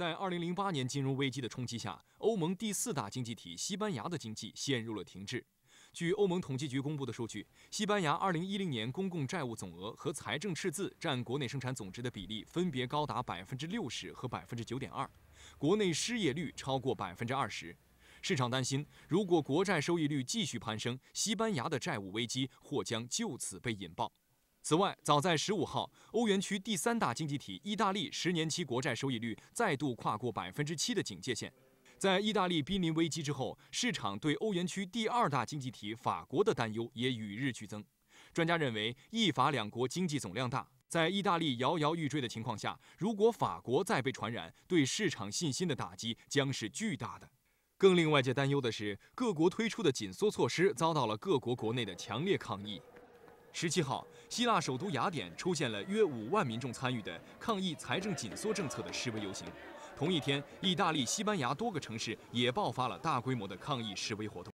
在2008年金融危机的冲击下，欧盟第四大经济体西班牙的经济陷入了停滞。据欧盟统计局公布的数据，西班牙2010年公共债务总额和财政赤字占国内生产总值的比例分别高达60%和9.2%，国内失业率超过20%。市场担心，如果国债收益率继续攀升，西班牙的债务危机或将就此被引爆。此外，早在十五号，欧元区第三大经济体意大利十年期国债收益率再度跨过百分之七的警戒线。在意大利濒临危机之后，市场对欧元区第二大经济体法国的担忧也与日俱增。专家认为，意法两国经济总量大，在意大利摇摇欲坠的情况下，如果法国再被传染，对市场信心的打击将是巨大的。更令外界担忧的是，各国推出的紧缩措施遭到了各国国内的强烈抗议。十七号，希腊首都雅典出现了约五万民众参与的抗议财政紧缩政策的示威游行。同一天，意大利、西班牙多个城市也爆发了大规模的抗议示威活动。